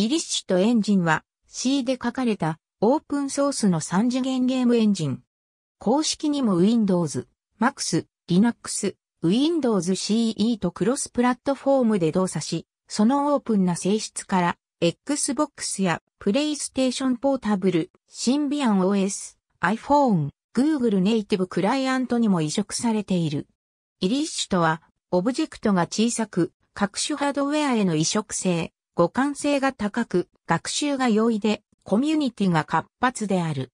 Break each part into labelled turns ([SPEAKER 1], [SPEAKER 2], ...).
[SPEAKER 1] イリッシュとエンジンは C で書かれたオープンソースの3次元ゲームエンジン。公式にも Windows、Max、Linux、Windows CE とクロスプラットフォームで動作し、そのオープンな性質から、Xbox や PlayStation Portable、Symbian OS、iPhone、Google Native クライアントにも移植されている。イリッシュとは、オブジェクトが小さく、各種ハードウェアへの移植性、互換性が高く、学習が容易で、コミュニティが活発である。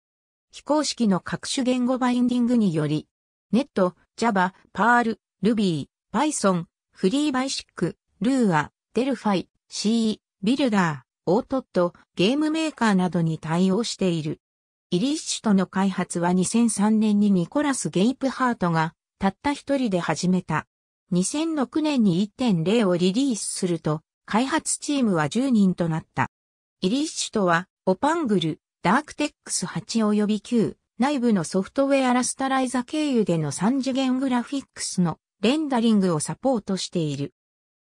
[SPEAKER 1] 非公式の各種言語バインディングにより、Net、Java、Perl、Ruby、Python、FreeBasic、Lua、Delphi、c Builder、AutoD、ゲームメーカーなどに対応している。イリッシュとの開発は2003年にニコラス・ゲイプハートがたった一人で始めた。2006年に1.0をリリースすると、開発チームは10人となった。イリッシュとは、オパングル、ダークテックス8及び9、内部のソフトウェアラスタライザ経由での3次元グラフィックスのレンダリングをサポートしている。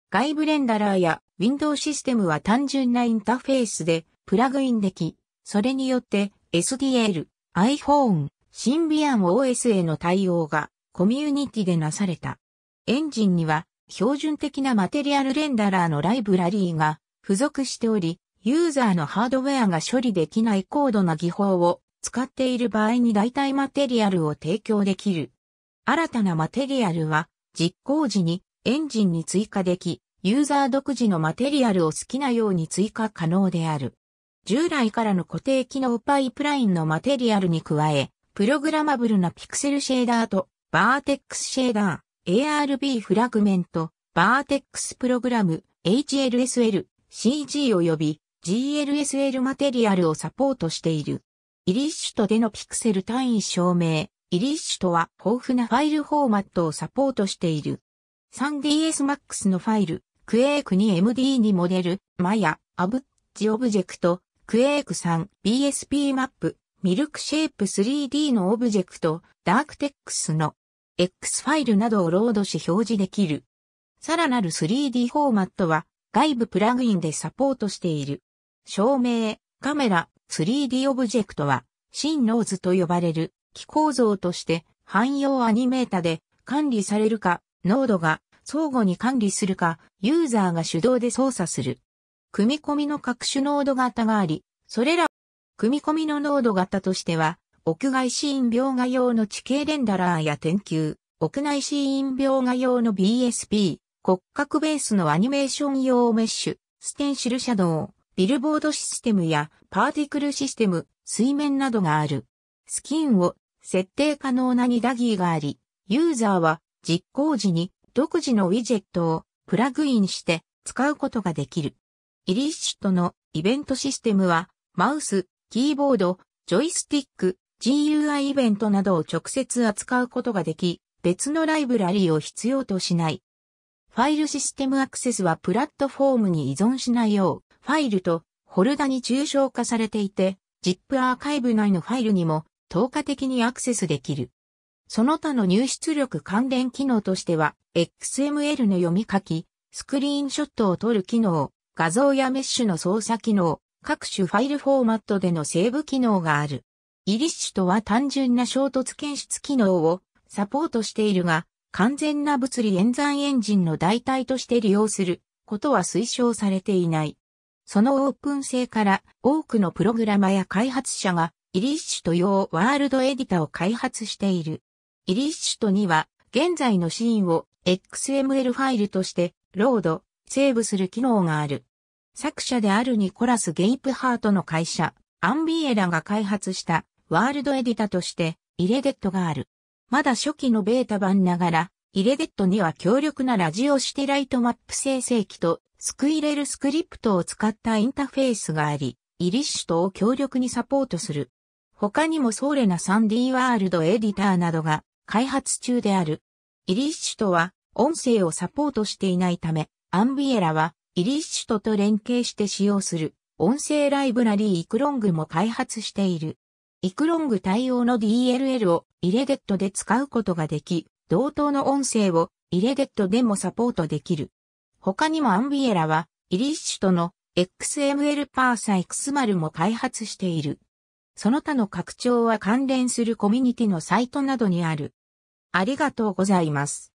[SPEAKER 1] 外部レンダラーや Windows システムは単純なインターフェースでプラグインでき、それによって SDL、iPhone、シンビアン OS への対応がコミュニティでなされた。エンジンには標準的なマテリアルレンダラーのライブラリーが付属しており、ユーザーのハードウェアが処理できない高度な技法を使っている場合に代替マテリアルを提供できる。新たなマテリアルは実行時にエンジンに追加でき、ユーザー独自のマテリアルを好きなように追加可能である。従来からの固定機能パイプラインのマテリアルに加え、プログラマブルなピクセルシェーダーとバーテックスシェーダー、ARB フラグメント、バーテックスプログラム、HLSL、CG 及び GLSL マテリアルをサポートしている。イリッシュとでのピクセル単位証明。イリッシュとは豊富なファイルフォーマットをサポートしている。3ds Max のファイル、クエーク 2MD にモデル、マヤ、アブッジオブジェクト、クエーク 3BSP マップ、ミルクシェイプ 3D のオブジェクト、ダークテックスの X ファイルなどをロードし表示できる。さらなる 3D フォーマットは外部プラグインでサポートしている。照明、カメラ、3D オブジェクトは、新ノーズと呼ばれる、機構造として汎用アニメータで管理されるか、ノードが相互に管理するか、ユーザーが手動で操作する。組み込みの各種ノード型があり、それら組み込みのノード型としては、屋外死因描画用の地形レンダラーや天球、屋内死因描画用の BSP、骨格ベースのアニメーション用メッシュ、ステンシルシャドウ、ビルボードシステムやパーティクルシステム、水面などがある。スキンを設定可能な2ダギーがあり、ユーザーは実行時に独自のウィジェットをプラグインして使うことができる。イリッシュとのイベントシステムは、マウス、キーボード、ジョイスティック、GUI イベントなどを直接扱うことができ、別のライブラリを必要としない。ファイルシステムアクセスはプラットフォームに依存しないよう、ファイルとフォルダに抽象化されていて、ZIP アーカイブ内のファイルにも透過的にアクセスできる。その他の入出力関連機能としては、XML の読み書き、スクリーンショットを撮る機能、画像やメッシュの操作機能、各種ファイルフォーマットでのセーブ機能がある。イリッシュとは単純な衝突検出機能をサポートしているが、完全な物理演算エンジンの代替として利用することは推奨されていない。そのオープン性から多くのプログラマや開発者がイリッシュと用ワールドエディタを開発している。イリッシュとには現在のシーンを XML ファイルとしてロード、セーブする機能がある。作者であるニコラス・ゲイプハートの会社、アンビエラが開発したワールドエディタとして、イレデットがある。まだ初期のベータ版ながら、イレデットには強力なラジオシテライトマップ生成器と、スクイレルスクリプトを使ったインターフェースがあり、イリッシュとを強力にサポートする。他にもソーレな 3D ワールドエディターなどが開発中である。イリッシュとは音声をサポートしていないため、アンビエラはイリッシュとと連携して使用する音声ライブラリーイクロングも開発している。イクロング対応の DLL をイレデットで使うことができ、同等の音声をイレデットでもサポートできる。他にもアンビエラは、イリッシュとの XML パーサ x ルも開発している。その他の拡張は関連するコミュニティのサイトなどにある。ありがとうございます。